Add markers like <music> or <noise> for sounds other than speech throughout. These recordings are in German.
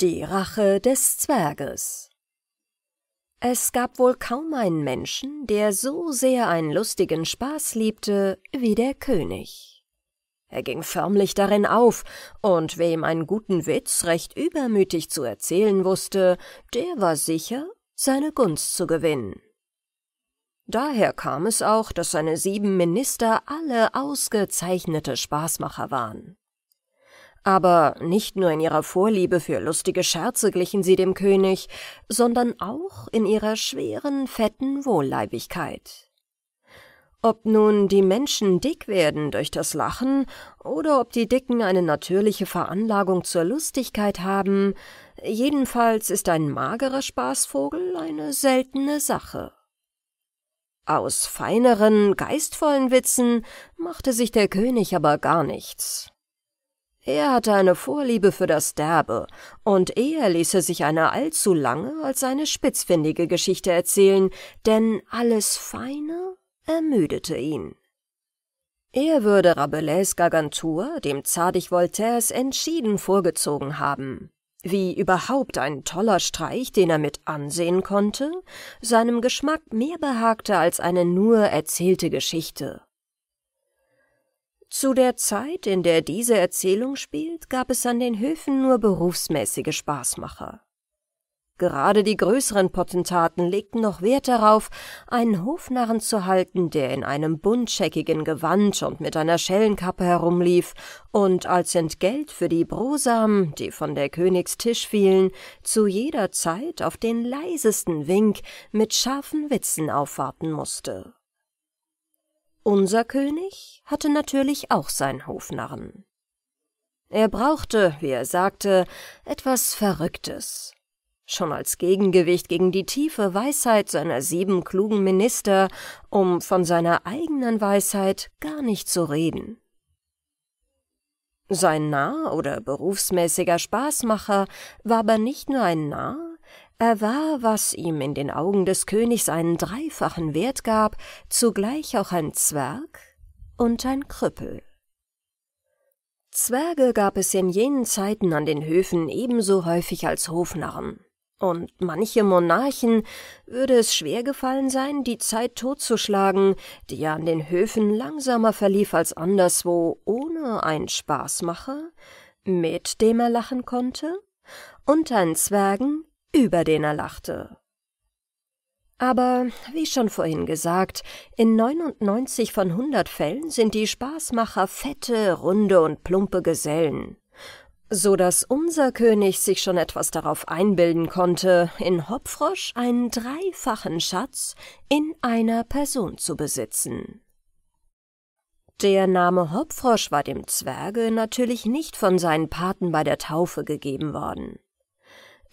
Die Rache des Zwerges Es gab wohl kaum einen Menschen, der so sehr einen lustigen Spaß liebte wie der König. Er ging förmlich darin auf, und wem einen guten Witz recht übermütig zu erzählen wusste, der war sicher, seine Gunst zu gewinnen. Daher kam es auch, dass seine sieben Minister alle ausgezeichnete Spaßmacher waren. Aber nicht nur in ihrer Vorliebe für lustige Scherze glichen sie dem König, sondern auch in ihrer schweren, fetten Wohlleibigkeit. Ob nun die Menschen dick werden durch das Lachen oder ob die Dicken eine natürliche Veranlagung zur Lustigkeit haben, jedenfalls ist ein magerer Spaßvogel eine seltene Sache. Aus feineren, geistvollen Witzen machte sich der König aber gar nichts. Er hatte eine Vorliebe für das Derbe, und eher ließ er sich eine allzu lange als eine spitzfindige Geschichte erzählen, denn alles Feine ermüdete ihn. Er würde Rabelais Gargantua dem Zadig Voltaires entschieden vorgezogen haben, wie überhaupt ein toller Streich, den er mit ansehen konnte, seinem Geschmack mehr behagte als eine nur erzählte Geschichte. Zu der Zeit, in der diese Erzählung spielt, gab es an den Höfen nur berufsmäßige Spaßmacher. Gerade die größeren Potentaten legten noch Wert darauf, einen Hofnarren zu halten, der in einem buntscheckigen Gewand und mit einer Schellenkappe herumlief und als Entgelt für die Brosamen, die von der Königstisch fielen, zu jeder Zeit auf den leisesten Wink mit scharfen Witzen aufwarten musste. Unser König hatte natürlich auch seinen Hofnarren. Er brauchte, wie er sagte, etwas Verrücktes. Schon als Gegengewicht gegen die tiefe Weisheit seiner sieben klugen Minister, um von seiner eigenen Weisheit gar nicht zu reden. Sein Narr oder berufsmäßiger Spaßmacher war aber nicht nur ein Narr, er war, was ihm in den Augen des Königs einen dreifachen Wert gab, zugleich auch ein Zwerg und ein Krüppel. Zwerge gab es in jenen Zeiten an den Höfen ebenso häufig als Hofnarren, und manche Monarchen würde es schwer gefallen sein, die Zeit totzuschlagen, die ja an den Höfen langsamer verlief als anderswo, ohne einen Spaßmacher, mit dem er lachen konnte, und einen Zwergen, über den er lachte. Aber, wie schon vorhin gesagt, in 99 von 100 Fällen sind die Spaßmacher fette, runde und plumpe Gesellen. So dass unser König sich schon etwas darauf einbilden konnte, in Hopfrosch einen dreifachen Schatz in einer Person zu besitzen. Der Name Hopfrosch war dem Zwerge natürlich nicht von seinen Paten bei der Taufe gegeben worden.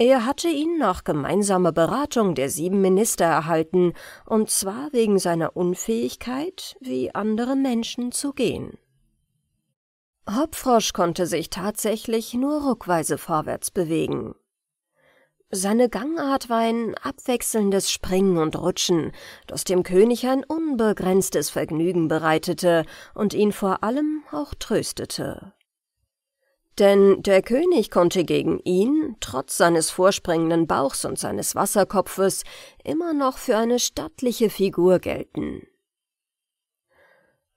Er hatte ihn nach gemeinsamer Beratung der sieben Minister erhalten, und zwar wegen seiner Unfähigkeit, wie andere Menschen zu gehen. Hopfrosch konnte sich tatsächlich nur ruckweise vorwärts bewegen. Seine Gangart war ein abwechselndes Springen und Rutschen, das dem König ein unbegrenztes Vergnügen bereitete und ihn vor allem auch tröstete. Denn der König konnte gegen ihn, trotz seines vorspringenden Bauchs und seines Wasserkopfes, immer noch für eine stattliche Figur gelten.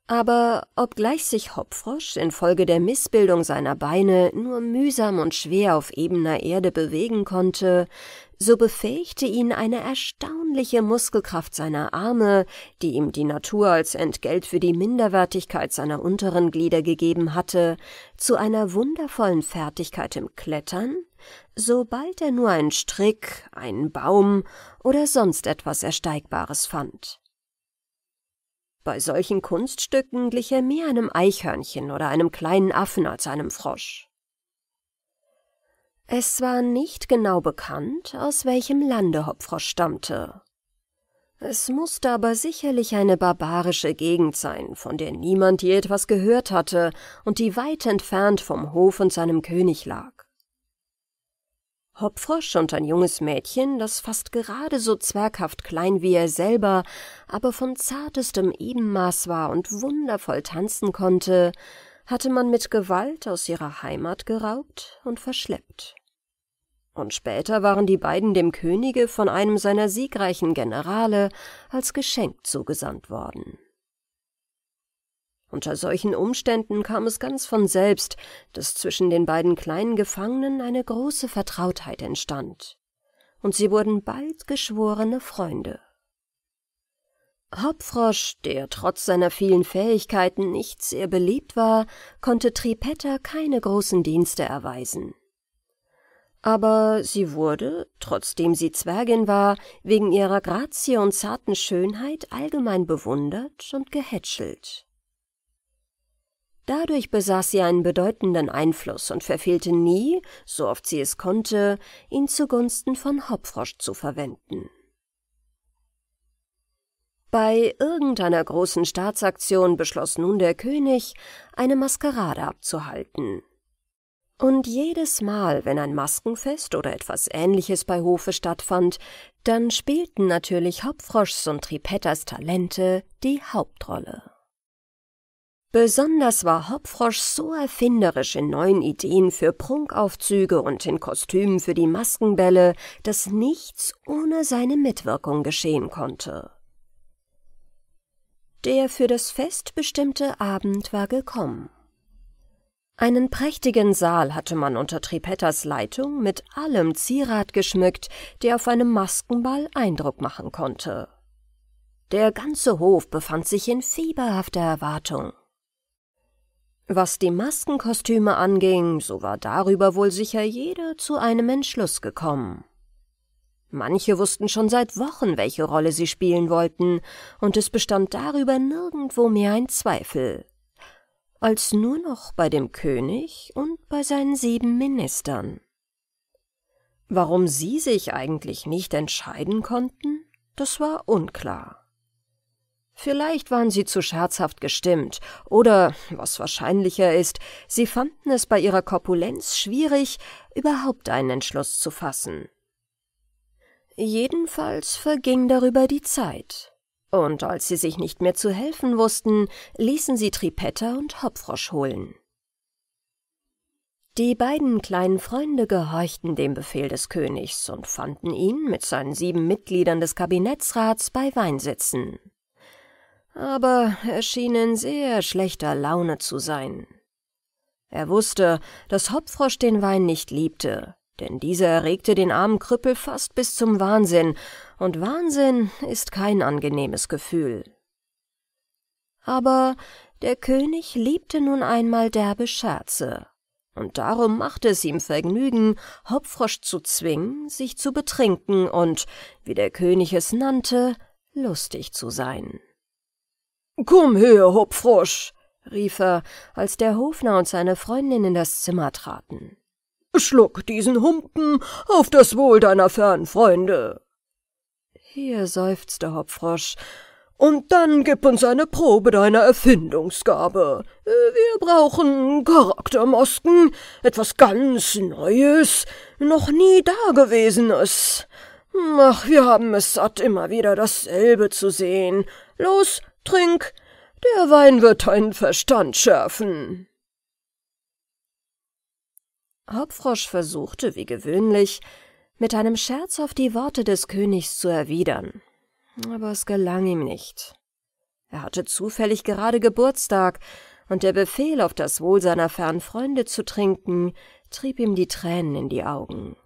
Aber obgleich sich Hopfrosch infolge der Missbildung seiner Beine nur mühsam und schwer auf ebener Erde bewegen konnte, so befähigte ihn eine erstaunliche Muskelkraft seiner Arme, die ihm die Natur als Entgelt für die Minderwertigkeit seiner unteren Glieder gegeben hatte, zu einer wundervollen Fertigkeit im Klettern, sobald er nur einen Strick, einen Baum oder sonst etwas Ersteigbares fand. Bei solchen Kunststücken glich er mehr einem Eichhörnchen oder einem kleinen Affen als einem Frosch. Es war nicht genau bekannt, aus welchem Lande Hopfrosch stammte. Es musste aber sicherlich eine barbarische Gegend sein, von der niemand je etwas gehört hatte und die weit entfernt vom Hof und seinem König lag. Hopfrosch und ein junges Mädchen, das fast gerade so zwerghaft klein wie er selber, aber von zartestem Ebenmaß war und wundervoll tanzen konnte, hatte man mit Gewalt aus ihrer Heimat geraubt und verschleppt. Und später waren die beiden dem Könige von einem seiner siegreichen Generale als Geschenk zugesandt worden. Unter solchen Umständen kam es ganz von selbst, dass zwischen den beiden kleinen Gefangenen eine große Vertrautheit entstand, und sie wurden bald geschworene Freunde. Hauptfrosch, der trotz seiner vielen Fähigkeiten nicht sehr beliebt war, konnte Tripetta keine großen Dienste erweisen. Aber sie wurde, trotzdem sie Zwergin war, wegen ihrer Grazie und zarten Schönheit allgemein bewundert und gehätschelt. Dadurch besaß sie einen bedeutenden Einfluss und verfehlte nie, so oft sie es konnte, ihn zugunsten von Hopfrosch zu verwenden. Bei irgendeiner großen Staatsaktion beschloss nun der König, eine Maskerade abzuhalten. Und jedes Mal, wenn ein Maskenfest oder etwas Ähnliches bei Hofe stattfand, dann spielten natürlich Hopfroschs und Tripetters Talente die Hauptrolle. Besonders war Hopfrosch so erfinderisch in neuen Ideen für Prunkaufzüge und in Kostümen für die Maskenbälle, dass nichts ohne seine Mitwirkung geschehen konnte. Der für das Fest bestimmte Abend war gekommen. Einen prächtigen Saal hatte man unter Tripettas Leitung mit allem Zierat geschmückt, der auf einem Maskenball Eindruck machen konnte. Der ganze Hof befand sich in fieberhafter Erwartung. Was die Maskenkostüme anging, so war darüber wohl sicher jeder zu einem Entschluss gekommen. Manche wussten schon seit Wochen, welche Rolle sie spielen wollten, und es bestand darüber nirgendwo mehr ein Zweifel, als nur noch bei dem König und bei seinen sieben Ministern. Warum sie sich eigentlich nicht entscheiden konnten, das war unklar. Vielleicht waren sie zu scherzhaft gestimmt, oder, was wahrscheinlicher ist, sie fanden es bei ihrer Korpulenz schwierig, überhaupt einen Entschluss zu fassen. Jedenfalls verging darüber die Zeit, und als sie sich nicht mehr zu helfen wussten, ließen sie Tripetta und Hopfrosch holen. Die beiden kleinen Freunde gehorchten dem Befehl des Königs und fanden ihn mit seinen sieben Mitgliedern des Kabinettsrats bei Weinsitzen aber er schien in sehr schlechter Laune zu sein. Er wusste, dass Hopfrosch den Wein nicht liebte, denn dieser erregte den armen Krüppel fast bis zum Wahnsinn, und Wahnsinn ist kein angenehmes Gefühl. Aber der König liebte nun einmal derbe Scherze, und darum machte es ihm Vergnügen, Hopfrosch zu zwingen, sich zu betrinken und, wie der König es nannte, lustig zu sein. Komm her, Hopfrosch, rief er, als der Hofner und seine Freundin in das Zimmer traten. Schluck diesen Humpen auf das Wohl deiner fernen Freunde. Hier seufzte Hopfrosch. Und dann gib uns eine Probe deiner Erfindungsgabe. Wir brauchen Charaktermasken, etwas ganz Neues, noch nie Dagewesenes. Ach, wir haben es satt, immer wieder dasselbe zu sehen. Los, Trink, der Wein wird deinen Verstand schärfen. Hauptfrosch versuchte, wie gewöhnlich, mit einem Scherz auf die Worte des Königs zu erwidern, aber es gelang ihm nicht. Er hatte zufällig gerade Geburtstag, und der Befehl, auf das Wohl seiner fernen Freunde zu trinken, trieb ihm die Tränen in die Augen.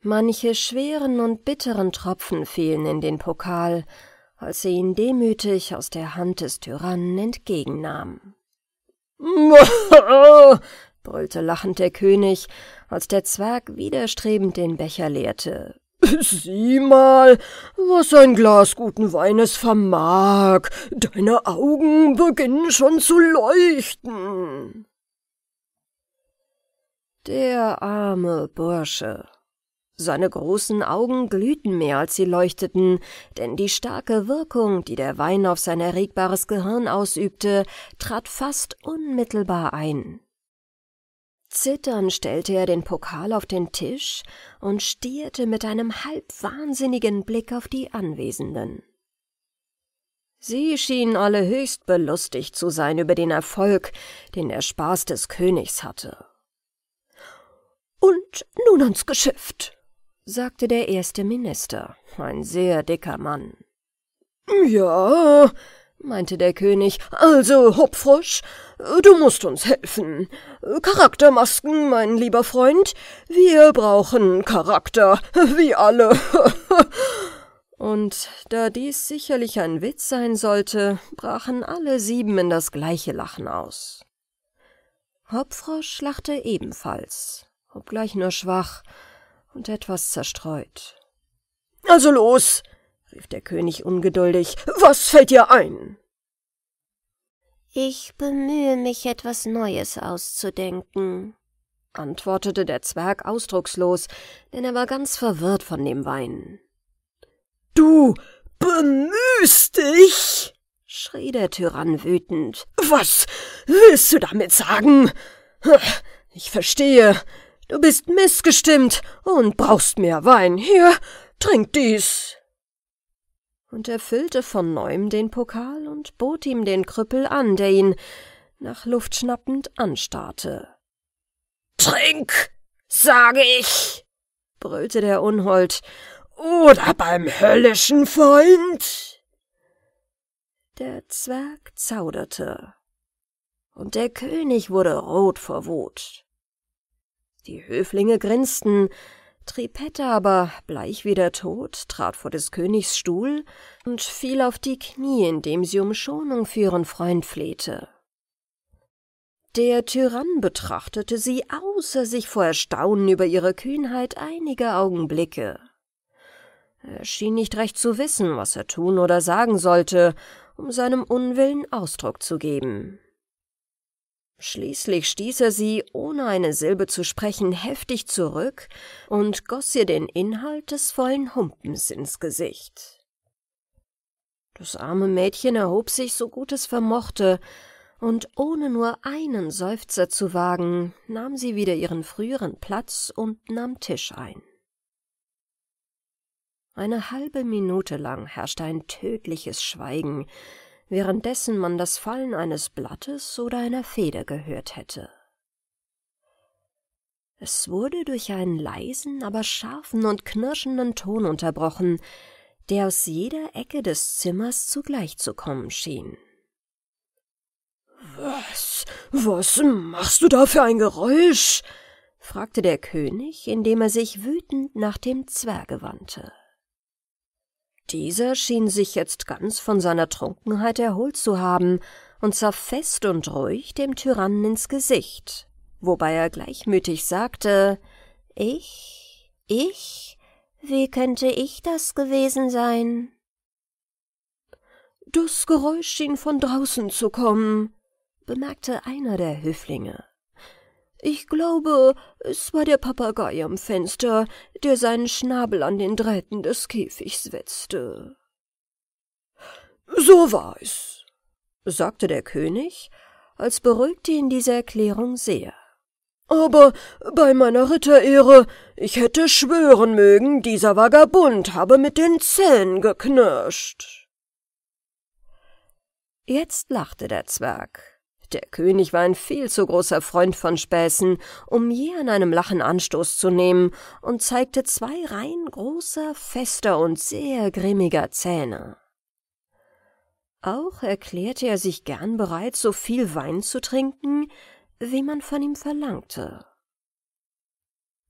Manche schweren und bitteren Tropfen fielen in den Pokal, als sie ihn demütig aus der Hand des Tyrannen entgegennahm. <laughs> brüllte lachend der König, als der Zwerg widerstrebend den Becher leerte. <laughs> Sieh mal, was ein Glas guten Weines vermag. Deine Augen beginnen schon zu leuchten. Der arme Bursche, seine großen Augen glühten mehr, als sie leuchteten, denn die starke Wirkung, die der Wein auf sein erregbares Gehirn ausübte, trat fast unmittelbar ein. Zittern stellte er den Pokal auf den Tisch und stierte mit einem halb wahnsinnigen Blick auf die Anwesenden. Sie schienen alle höchst belustigt zu sein über den Erfolg, den der Spaß des Königs hatte. Und nun ans Geschäft, sagte der erste Minister, ein sehr dicker Mann. Ja, meinte der König, also, Hopfrosch, du musst uns helfen. Charaktermasken, mein lieber Freund, wir brauchen Charakter, wie alle. <laughs> Und da dies sicherlich ein Witz sein sollte, brachen alle sieben in das gleiche Lachen aus. Hopfrosch lachte ebenfalls, obgleich nur schwach, und etwas zerstreut. Also los, rief der König ungeduldig, was fällt dir ein? Ich bemühe mich, etwas Neues auszudenken, antwortete der Zwerg ausdruckslos, denn er war ganz verwirrt von dem Weinen. Du bemühst dich? schrie der Tyrann wütend. Was willst du damit sagen? Hm, ich verstehe, Du bist missgestimmt und brauchst mehr Wein. Hier, trink dies. Und er füllte von neuem den Pokal und bot ihm den Krüppel an, der ihn, nach Luft schnappend, anstarrte. Trink, sage ich, brüllte der Unhold, oder beim höllischen Freund. Der Zwerg zauderte, und der König wurde rot vor Wut. Die Höflinge grinsten, Tripetta aber, bleich wie der Tod, trat vor des Königs Stuhl und fiel auf die Knie, indem sie um Schonung für ihren Freund flehte. Der Tyrann betrachtete sie außer sich vor Erstaunen über ihre Kühnheit einige Augenblicke. Er schien nicht recht zu wissen, was er tun oder sagen sollte, um seinem Unwillen Ausdruck zu geben. Schließlich stieß er sie, ohne eine Silbe zu sprechen, heftig zurück und goss ihr den Inhalt des vollen Humpens ins Gesicht. Das arme Mädchen erhob sich so gut es vermochte, und ohne nur einen Seufzer zu wagen, nahm sie wieder ihren früheren Platz und nahm Tisch ein. Eine halbe Minute lang herrschte ein tödliches Schweigen, währenddessen man das Fallen eines Blattes oder einer Feder gehört hätte. Es wurde durch einen leisen, aber scharfen und knirschenden Ton unterbrochen, der aus jeder Ecke des Zimmers zugleich zu kommen schien. Was? Was machst du da für ein Geräusch? fragte der König, indem er sich wütend nach dem Zwerge wandte. Dieser schien sich jetzt ganz von seiner Trunkenheit erholt zu haben und sah fest und ruhig dem Tyrannen ins Gesicht, wobei er gleichmütig sagte Ich, ich, wie könnte ich das gewesen sein? Das Geräusch schien von draußen zu kommen, bemerkte einer der Höflinge. Ich glaube, es war der Papagei am Fenster, der seinen Schnabel an den Drähten des Käfigs wetzte. So war es, sagte der König, als beruhigte ihn diese Erklärung sehr. Aber bei meiner Ritterehre, ich hätte schwören mögen, dieser Vagabund habe mit den Zähnen geknirscht. Jetzt lachte der Zwerg. Der König war ein viel zu großer Freund von Späßen, um je an einem Lachen Anstoß zu nehmen, und zeigte zwei Reihen großer, fester und sehr grimmiger Zähne. Auch erklärte er sich gern bereit, so viel Wein zu trinken, wie man von ihm verlangte.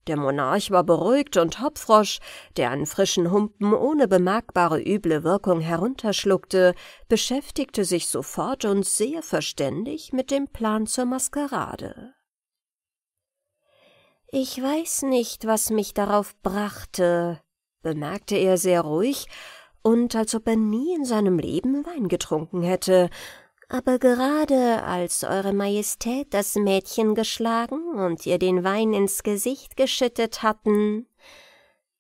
Der Monarch war beruhigt und Hopfrosch, der einen frischen Humpen ohne bemerkbare üble Wirkung herunterschluckte, beschäftigte sich sofort und sehr verständig mit dem Plan zur Maskerade. Ich weiß nicht, was mich darauf brachte, bemerkte er sehr ruhig und als ob er nie in seinem Leben Wein getrunken hätte, aber gerade als Eure Majestät das Mädchen geschlagen und ihr den Wein ins Gesicht geschüttet hatten,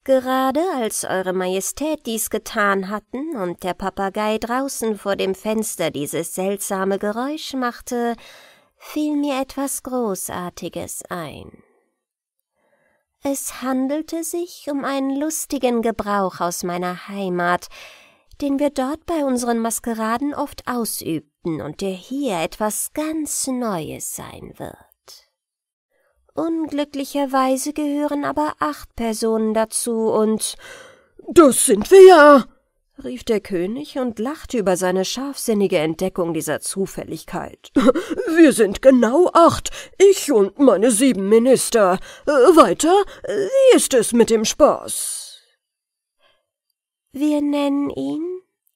gerade als Eure Majestät dies getan hatten und der Papagei draußen vor dem Fenster dieses seltsame Geräusch machte, fiel mir etwas Großartiges ein. Es handelte sich um einen lustigen Gebrauch aus meiner Heimat, den wir dort bei unseren Maskeraden oft ausübten Ägypten und der hier etwas ganz Neues sein wird. Unglücklicherweise gehören aber acht Personen dazu und das sind wir ja, rief der König und lachte über seine scharfsinnige Entdeckung dieser Zufälligkeit. <laughs> Wir sind genau acht, ich und meine sieben Minister. Äh, weiter, wie ist es mit dem Spaß? Wir nennen ihn,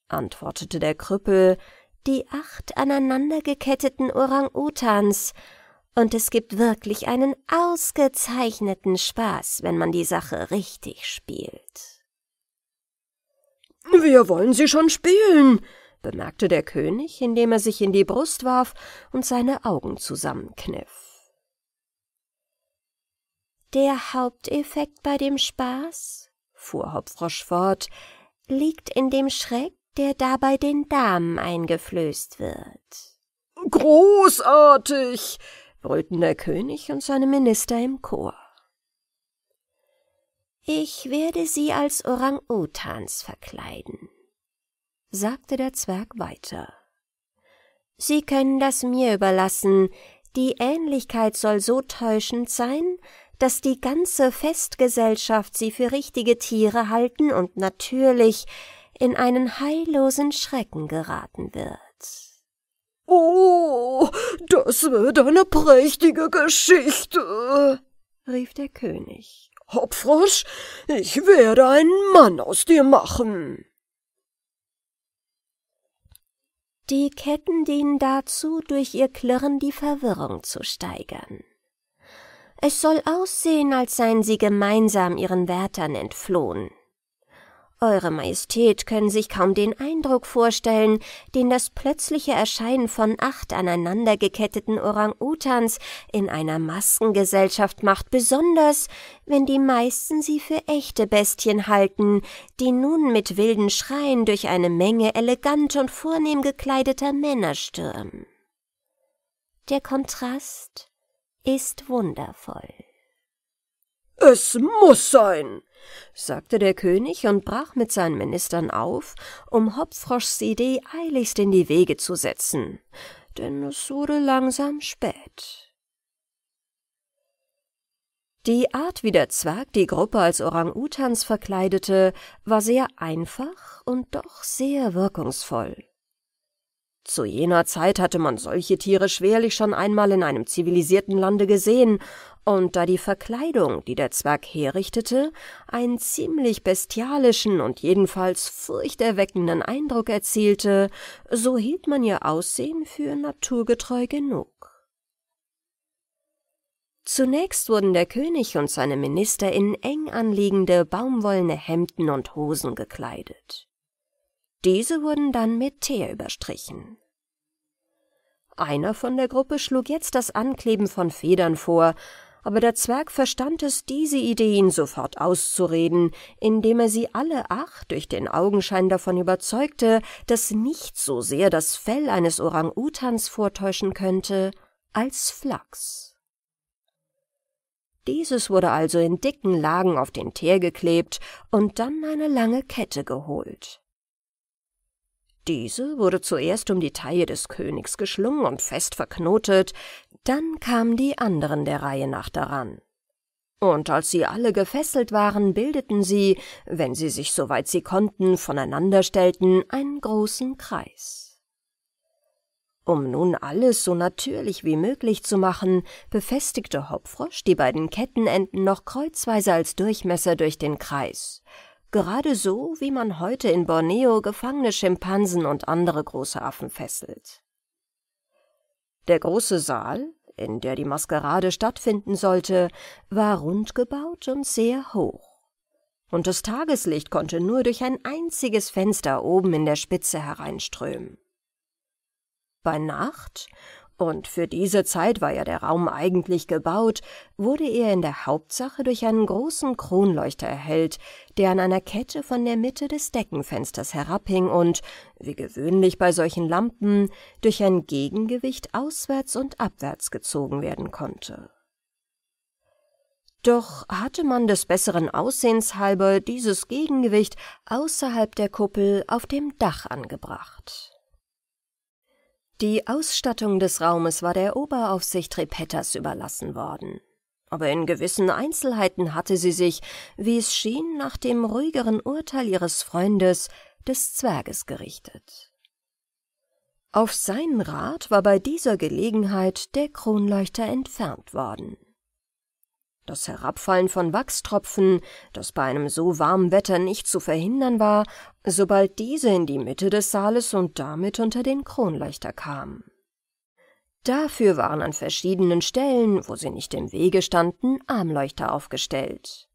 antwortete der Krüppel, die acht aneinandergeketteten Orang-Utans, und es gibt wirklich einen ausgezeichneten Spaß, wenn man die Sache richtig spielt. Wir wollen sie schon spielen, bemerkte der König, indem er sich in die Brust warf und seine Augen zusammenkniff. Der Haupteffekt bei dem Spaß, fuhr Hopfrosch fort, liegt in dem Schreck, der dabei den Damen eingeflößt wird. Großartig! brüllten der König und seine Minister im Chor. Ich werde sie als Orang-Utans verkleiden, sagte der Zwerg weiter. Sie können das mir überlassen, die Ähnlichkeit soll so täuschend sein, dass die ganze Festgesellschaft sie für richtige Tiere halten und natürlich, in einen heillosen Schrecken geraten wird. Oh, das wird eine prächtige Geschichte, rief der König. Hopfrosch, ich werde einen Mann aus dir machen. Die Ketten dienen dazu, durch ihr Klirren die Verwirrung zu steigern. Es soll aussehen, als seien sie gemeinsam ihren Wärtern entflohen. Eure Majestät können sich kaum den Eindruck vorstellen, den das plötzliche Erscheinen von acht aneinandergeketteten Orang-Utans in einer Maskengesellschaft macht, besonders wenn die meisten sie für echte Bestien halten, die nun mit wilden Schreien durch eine Menge elegant und vornehm gekleideter Männer stürmen. Der Kontrast ist wundervoll. Es muss sein, sagte der König und brach mit seinen Ministern auf, um Hopfroschs Idee eiligst in die Wege zu setzen, denn es wurde langsam spät. Die Art, wie der Zwerg die Gruppe als Orang-Utans verkleidete, war sehr einfach und doch sehr wirkungsvoll. Zu jener Zeit hatte man solche Tiere schwerlich schon einmal in einem zivilisierten Lande gesehen, und da die Verkleidung, die der Zwerg herrichtete, einen ziemlich bestialischen und jedenfalls furchterweckenden Eindruck erzielte, so hielt man ihr Aussehen für naturgetreu genug. Zunächst wurden der König und seine Minister in eng anliegende baumwollene Hemden und Hosen gekleidet. Diese wurden dann mit Teer überstrichen. Einer von der Gruppe schlug jetzt das Ankleben von Federn vor, aber der Zwerg verstand es, diese Ideen sofort auszureden, indem er sie alle acht durch den Augenschein davon überzeugte, dass nicht so sehr das Fell eines Orang-Utans vortäuschen könnte, als Flachs. Dieses wurde also in dicken Lagen auf den Teer geklebt und dann eine lange Kette geholt. Diese wurde zuerst um die Taille des Königs geschlungen und fest verknotet, dann kamen die anderen der Reihe nach daran. Und als sie alle gefesselt waren, bildeten sie, wenn sie sich soweit sie konnten, voneinander stellten, einen großen Kreis. Um nun alles so natürlich wie möglich zu machen, befestigte Hopfrosch die beiden Kettenenden noch kreuzweise als Durchmesser durch den Kreis, Gerade so, wie man heute in Borneo gefangene Schimpansen und andere große Affen fesselt. Der große Saal, in der die Maskerade stattfinden sollte, war rund gebaut und sehr hoch. Und das Tageslicht konnte nur durch ein einziges Fenster oben in der Spitze hereinströmen. Bei Nacht und für diese Zeit war ja der Raum eigentlich gebaut, wurde er in der Hauptsache durch einen großen Kronleuchter erhellt, der an einer Kette von der Mitte des Deckenfensters herabhing und, wie gewöhnlich bei solchen Lampen, durch ein Gegengewicht auswärts und abwärts gezogen werden konnte. Doch hatte man des besseren Aussehens halber dieses Gegengewicht außerhalb der Kuppel auf dem Dach angebracht. Die Ausstattung des Raumes war der Oberaufsicht Repettas überlassen worden. Aber in gewissen Einzelheiten hatte sie sich, wie es schien, nach dem ruhigeren Urteil ihres Freundes, des Zwerges, gerichtet. Auf seinen Rat war bei dieser Gelegenheit der Kronleuchter entfernt worden das Herabfallen von Wachstropfen, das bei einem so warmen Wetter nicht zu verhindern war, sobald diese in die Mitte des Saales und damit unter den Kronleuchter kam. Dafür waren an verschiedenen Stellen, wo sie nicht im Wege standen, Armleuchter aufgestellt.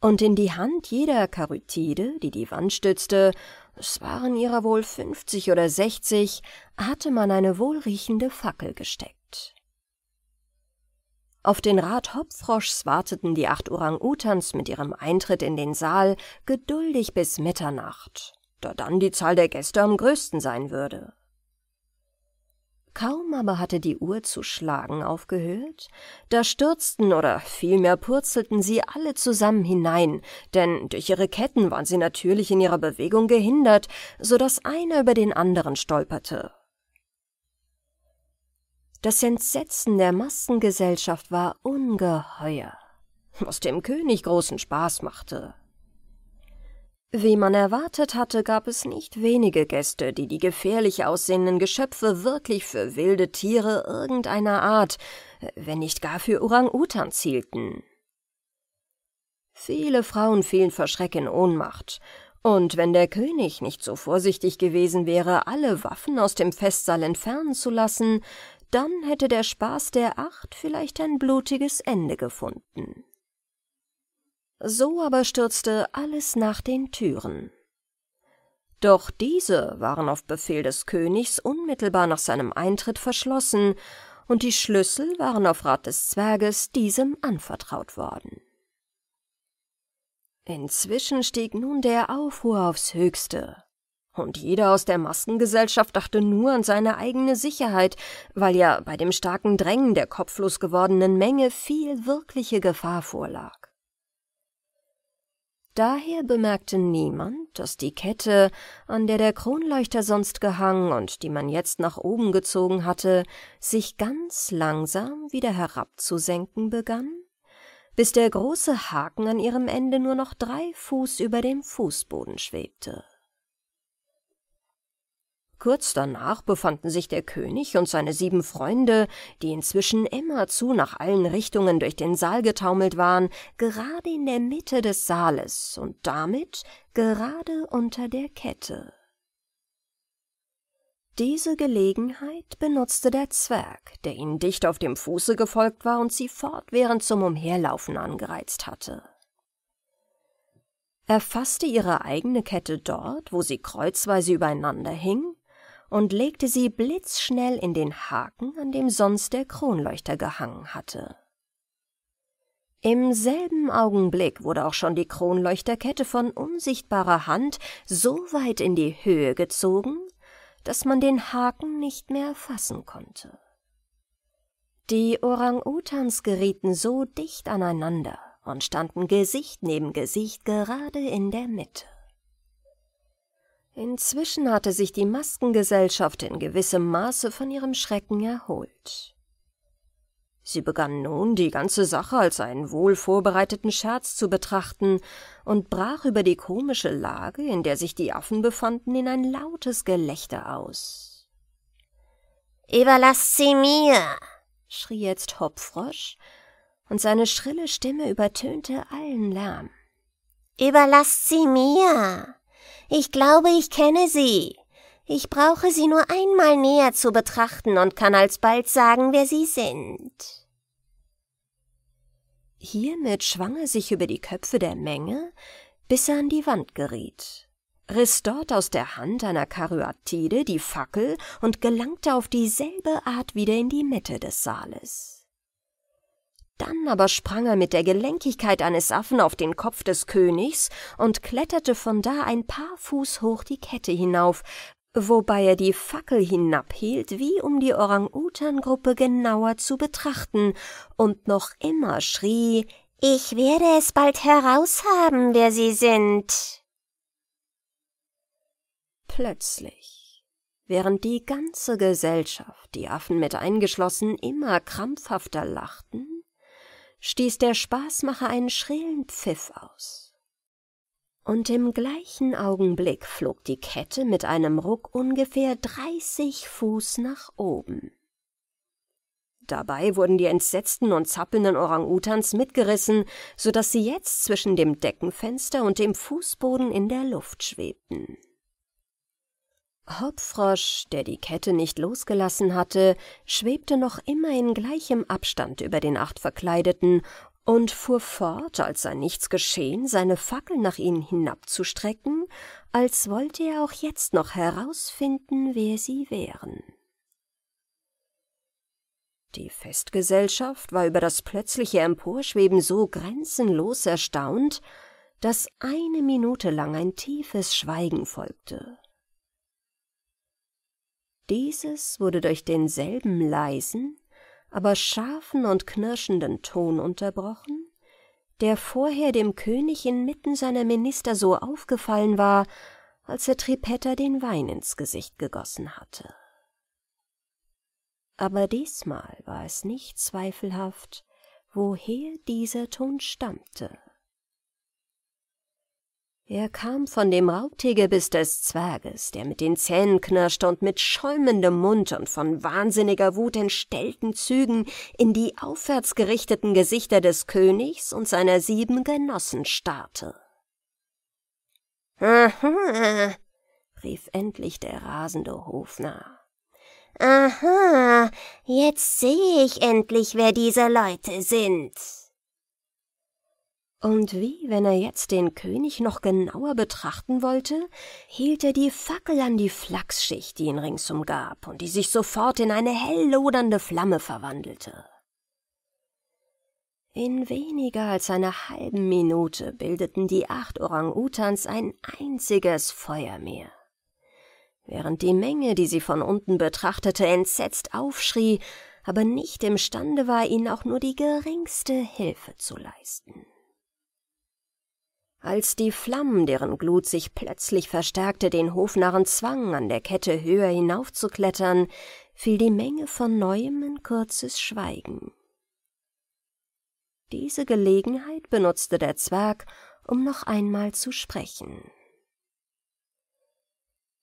Und in die Hand jeder Karytide, die die Wand stützte, es waren ihrer wohl fünfzig oder sechzig, hatte man eine wohlriechende Fackel gesteckt. Auf den Rat Hopfroschs warteten die acht Orang-Utans mit ihrem Eintritt in den Saal geduldig bis Mitternacht, da dann die Zahl der Gäste am größten sein würde. Kaum aber hatte die Uhr zu schlagen aufgehört, da stürzten oder vielmehr purzelten sie alle zusammen hinein, denn durch ihre Ketten waren sie natürlich in ihrer Bewegung gehindert, so daß einer über den anderen stolperte das Entsetzen der Massengesellschaft war ungeheuer, was dem König großen Spaß machte. Wie man erwartet hatte, gab es nicht wenige Gäste, die die gefährlich aussehenden Geschöpfe wirklich für wilde Tiere irgendeiner Art, wenn nicht gar für orang utan zielten. Viele Frauen fielen vor Schreck in Ohnmacht, und wenn der König nicht so vorsichtig gewesen wäre, alle Waffen aus dem Festsaal entfernen zu lassen, dann hätte der Spaß der Acht vielleicht ein blutiges Ende gefunden. So aber stürzte alles nach den Türen. Doch diese waren auf Befehl des Königs unmittelbar nach seinem Eintritt verschlossen, und die Schlüssel waren auf Rat des Zwerges diesem anvertraut worden. Inzwischen stieg nun der Aufruhr aufs höchste. Und jeder aus der Maskengesellschaft dachte nur an seine eigene Sicherheit, weil ja bei dem starken Drängen der kopflos gewordenen Menge viel wirkliche Gefahr vorlag. Daher bemerkte niemand, dass die Kette, an der der Kronleuchter sonst gehangen und die man jetzt nach oben gezogen hatte, sich ganz langsam wieder herabzusenken begann, bis der große Haken an ihrem Ende nur noch drei Fuß über dem Fußboden schwebte. Kurz danach befanden sich der König und seine sieben Freunde, die inzwischen immerzu nach allen Richtungen durch den Saal getaumelt waren, gerade in der Mitte des Saales und damit gerade unter der Kette. Diese Gelegenheit benutzte der Zwerg, der ihnen dicht auf dem Fuße gefolgt war und sie fortwährend zum Umherlaufen angereizt hatte. Er fasste ihre eigene Kette dort, wo sie kreuzweise übereinander hing, und legte sie blitzschnell in den Haken, an dem sonst der Kronleuchter gehangen hatte. Im selben Augenblick wurde auch schon die Kronleuchterkette von unsichtbarer Hand so weit in die Höhe gezogen, dass man den Haken nicht mehr fassen konnte. Die Orang-Utans gerieten so dicht aneinander und standen Gesicht neben Gesicht gerade in der Mitte. Inzwischen hatte sich die Maskengesellschaft in gewissem Maße von ihrem Schrecken erholt. Sie begann nun, die ganze Sache als einen wohl vorbereiteten Scherz zu betrachten und brach über die komische Lage, in der sich die Affen befanden, in ein lautes Gelächter aus. »Überlasst sie mir!« schrie jetzt Hopfrosch, und seine schrille Stimme übertönte allen Lärm. »Überlasst sie mir!« ich glaube, ich kenne sie. Ich brauche sie nur einmal näher zu betrachten und kann alsbald sagen, wer sie sind. Hiermit schwang er sich über die Köpfe der Menge, bis er an die Wand geriet, riss dort aus der Hand einer Karyatide die Fackel und gelangte auf dieselbe Art wieder in die Mitte des Saales. Dann aber sprang er mit der Gelenkigkeit eines Affen auf den Kopf des Königs und kletterte von da ein paar Fuß hoch die Kette hinauf, wobei er die Fackel hinabhielt, wie um die Orang-Utan-Gruppe genauer zu betrachten, und noch immer schrie, »Ich werde es bald heraushaben, wer Sie sind!« Plötzlich, während die ganze Gesellschaft, die Affen mit eingeschlossen, immer krampfhafter lachten, stieß der Spaßmacher einen schrillen Pfiff aus. Und im gleichen Augenblick flog die Kette mit einem Ruck ungefähr dreißig Fuß nach oben. Dabei wurden die entsetzten und zappelnden Orang-Utans mitgerissen, so dass sie jetzt zwischen dem Deckenfenster und dem Fußboden in der Luft schwebten. Hopfrosch, der die Kette nicht losgelassen hatte, schwebte noch immer in gleichem Abstand über den acht Verkleideten und fuhr fort, als sei nichts geschehen, seine Fackel nach ihnen hinabzustrecken, als wollte er auch jetzt noch herausfinden, wer sie wären. Die Festgesellschaft war über das plötzliche Emporschweben so grenzenlos erstaunt, dass eine Minute lang ein tiefes Schweigen folgte. Dieses wurde durch denselben leisen, aber scharfen und knirschenden Ton unterbrochen, der vorher dem König inmitten seiner Minister so aufgefallen war, als er Tripetta den Wein ins Gesicht gegossen hatte. Aber diesmal war es nicht zweifelhaft, woher dieser Ton stammte. Er kam von dem bis des Zwerges, der mit den Zähnen knirschte und mit schäumendem Mund und von wahnsinniger Wut entstellten Zügen in die aufwärts gerichteten Gesichter des Königs und seiner sieben Genossen starrte. »Aha«, rief endlich der rasende Hofnarr. »Aha, jetzt sehe ich endlich, wer diese Leute sind.« und wie, wenn er jetzt den König noch genauer betrachten wollte, hielt er die Fackel an die Flachsschicht, die ihn rings umgab und die sich sofort in eine hell lodernde Flamme verwandelte. In weniger als einer halben Minute bildeten die acht Orang-Utans ein einziges Feuermeer. Während die Menge, die sie von unten betrachtete, entsetzt aufschrie, aber nicht imstande war, ihnen auch nur die geringste Hilfe zu leisten. Als die Flammen, deren Glut sich plötzlich verstärkte, den Hofnarren zwang, an der Kette höher hinaufzuklettern, fiel die Menge von neuem in kurzes Schweigen. Diese Gelegenheit benutzte der Zwerg, um noch einmal zu sprechen.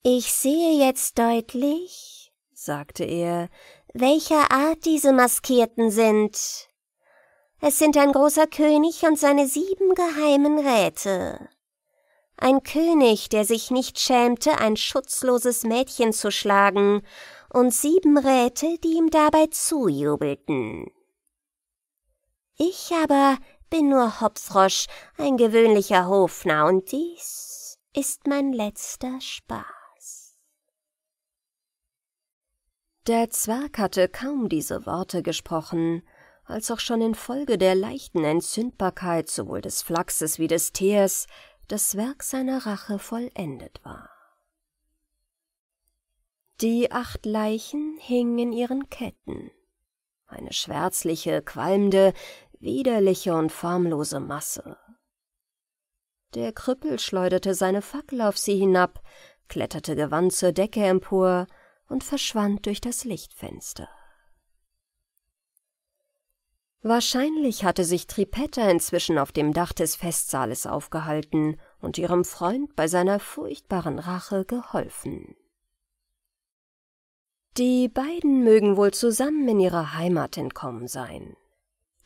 Ich sehe jetzt deutlich, sagte er, welcher Art diese Maskierten sind. Es sind ein großer König und seine sieben geheimen Räte. Ein König, der sich nicht schämte, ein schutzloses Mädchen zu schlagen, und sieben Räte, die ihm dabei zujubelten. Ich aber bin nur Hopfrosch, ein gewöhnlicher Hofner, und dies ist mein letzter Spaß. Der Zwerg hatte kaum diese Worte gesprochen, als auch schon infolge der leichten Entzündbarkeit sowohl des Flachses wie des Teers das Werk seiner Rache vollendet war. Die acht Leichen hingen in ihren Ketten. Eine schwärzliche, qualmende, widerliche und formlose Masse. Der Krüppel schleuderte seine Fackel auf sie hinab, kletterte gewandt zur Decke empor und verschwand durch das Lichtfenster. Wahrscheinlich hatte sich Tripetta inzwischen auf dem Dach des Festsaales aufgehalten und ihrem Freund bei seiner furchtbaren Rache geholfen. Die beiden mögen wohl zusammen in ihre Heimat entkommen sein,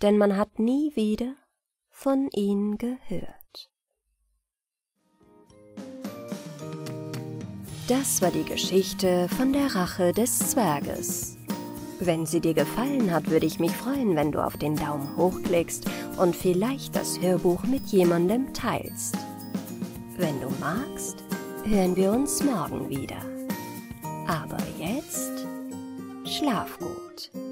denn man hat nie wieder von ihnen gehört. Das war die Geschichte von der Rache des Zwerges. Wenn sie dir gefallen hat, würde ich mich freuen, wenn du auf den Daumen hoch klickst und vielleicht das Hörbuch mit jemandem teilst. Wenn du magst, hören wir uns morgen wieder. Aber jetzt schlaf gut.